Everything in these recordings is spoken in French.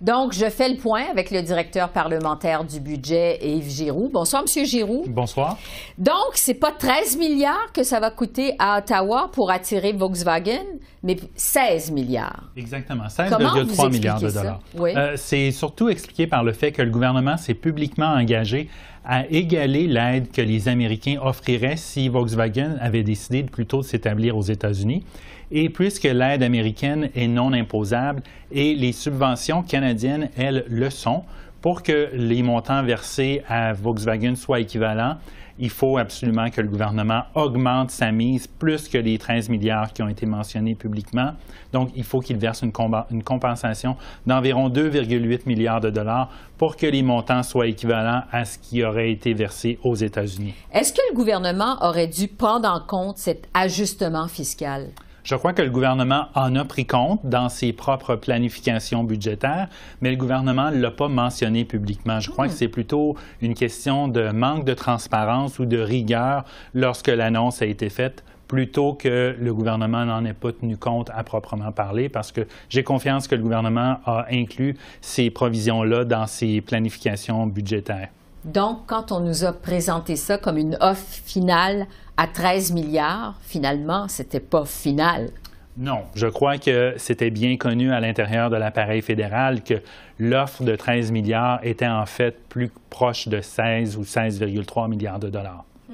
Donc, je fais le point avec le directeur parlementaire du budget, Yves Giroux. Bonsoir, Monsieur Giroux. Bonsoir. Donc, c'est pas 13 milliards que ça va coûter à Ottawa pour attirer Volkswagen, mais 16 milliards. Exactement, 16,3 milliards de dollars. Euh, c'est surtout expliqué par le fait que le gouvernement s'est publiquement engagé à égaler l'aide que les Américains offriraient si Volkswagen avait décidé de plutôt s'établir aux États-Unis. Et puisque l'aide américaine est non imposable et les subventions canadiennes, elles, le sont, pour que les montants versés à Volkswagen soient équivalents, il faut absolument que le gouvernement augmente sa mise plus que les 13 milliards qui ont été mentionnés publiquement. Donc, il faut qu'il verse une, compensation d'environ 2,8 milliards de dollars pour que les montants soient équivalents à ce qui aurait été versé aux États-Unis. Est-ce que le gouvernement aurait dû prendre en compte cet ajustement fiscal? Je crois que le gouvernement en a pris compte dans ses propres planifications budgétaires, mais le gouvernement ne l'a pas mentionné publiquement. Je crois hmm. que c'est plutôt une question de manque de transparence ou de rigueur lorsque l'annonce a été faite plutôt que le gouvernement n'en ait pas tenu compte à proprement parler, parce que j'ai confiance que le gouvernement a inclus ces provisions-là dans ses planifications budgétaires. Donc, quand on nous a présenté ça comme une offre finale à 13 milliards, finalement, ce n'était pas final. Non, je crois que c'était bien connu à l'intérieur de l'appareil fédéral que l'offre de 13 milliards était en fait plus proche de 16 ou 16,3 milliards de dollars. Hmm.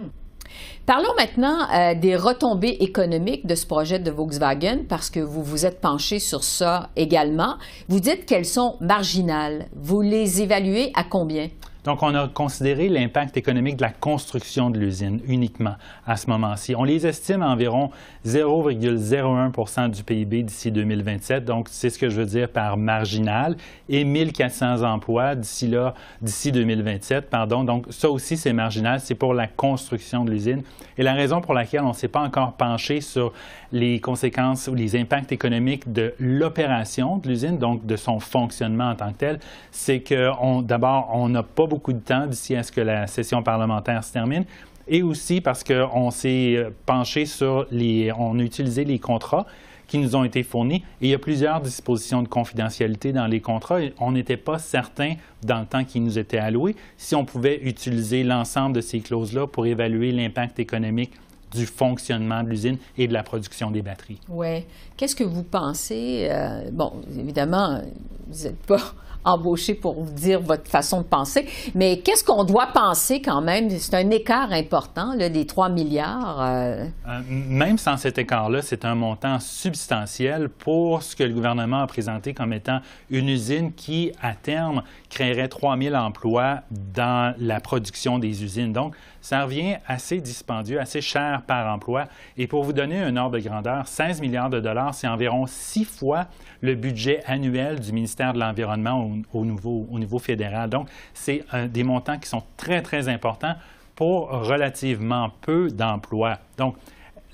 Parlons maintenant euh, des retombées économiques de ce projet de Volkswagen, parce que vous vous êtes penché sur ça également. Vous dites qu'elles sont marginales. Vous les évaluez à combien? Donc, on a considéré l'impact économique de la construction de l'usine uniquement à ce moment-ci. On les estime à environ 0,01 du PIB d'ici 2027. Donc, c'est ce que je veux dire par marginal et 1 400 emplois d'ici là, d'ici 2027, pardon. Donc, ça aussi, c'est marginal. C'est pour la construction de l'usine. Et la raison pour laquelle on ne s'est pas encore penché sur les conséquences ou les impacts économiques de l'opération de l'usine, donc de son fonctionnement en tant que tel, c'est que d'abord, on n'a pas beaucoup beaucoup de temps d'ici à ce que la session parlementaire se termine et aussi parce qu'on s'est euh, penché sur les. On a utilisé les contrats qui nous ont été fournis et il y a plusieurs dispositions de confidentialité dans les contrats. on n'était pas certain, dans le temps qui nous était alloué, si on pouvait utiliser l'ensemble de ces clauses-là pour évaluer l'impact économique du fonctionnement de l'usine et de la production des batteries. Oui. Qu'est-ce que vous pensez? Euh, bon, évidemment, vous n'êtes pas embauché pour vous dire votre façon de penser, mais qu'est-ce qu'on doit penser quand même? C'est un écart important, là, les 3 milliards. Euh. Euh, même sans cet écart-là, c'est un montant substantiel pour ce que le gouvernement a présenté comme étant une usine qui, à terme, créerait 3 000 emplois dans la production des usines. Donc, ça revient assez dispendieux, assez cher par emploi. Et pour vous donner un ordre de grandeur, 16 milliards de dollars, c'est environ six fois le budget annuel du ministère de l'Environnement au, au niveau fédéral. Donc, c'est des montants qui sont très, très importants pour relativement peu d'emplois. Donc,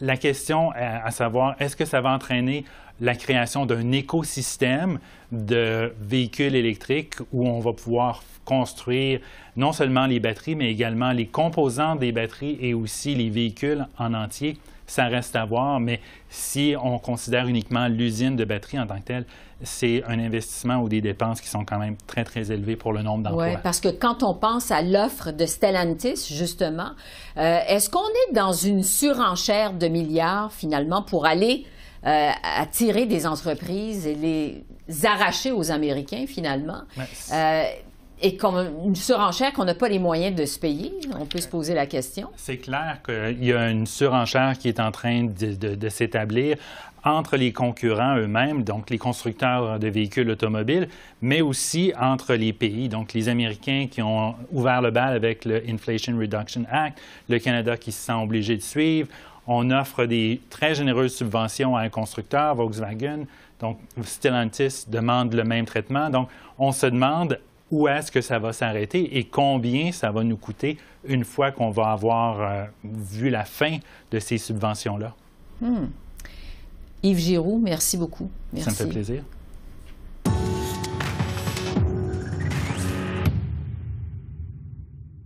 la question à, savoir, est-ce que ça va entraîner la création d'un écosystème de véhicules électriques où on va pouvoir construire non seulement les batteries, mais également les composants des batteries et aussi les véhicules en entier. Ça reste à voir, mais si on considère uniquement l'usine de batterie en tant que telle, c'est un investissement ou des dépenses qui sont quand même très, très élevées pour le nombre d'emplois. Oui, parce que quand on pense à l'offre de Stellantis, justement, euh, est-ce qu'on est dans une surenchère de milliards, finalement, pour aller à euh, tirer des entreprises et les arracher aux Américains finalement. Euh, et comme une surenchère qu'on n'a pas les moyens de se payer. On peut se poser la question. C'est clair qu'il y a une surenchère qui est en train de, de s'établir entre les concurrents eux-mêmes, donc les constructeurs de véhicules automobiles, mais aussi entre les pays, donc les Américains qui ont ouvert le bal avec le Inflation Reduction Act, le Canada qui se sent obligé de suivre. On offre des très généreuses subventions à un constructeur, Volkswagen. Donc, Stellantis demande le même traitement. Donc, on se demande, où est-ce que ça va s'arrêter et combien ça va nous coûter une fois qu'on va avoir euh, vu la fin de ces subventions-là. Hmm. Yves Giroux, merci beaucoup. Ça me fait plaisir.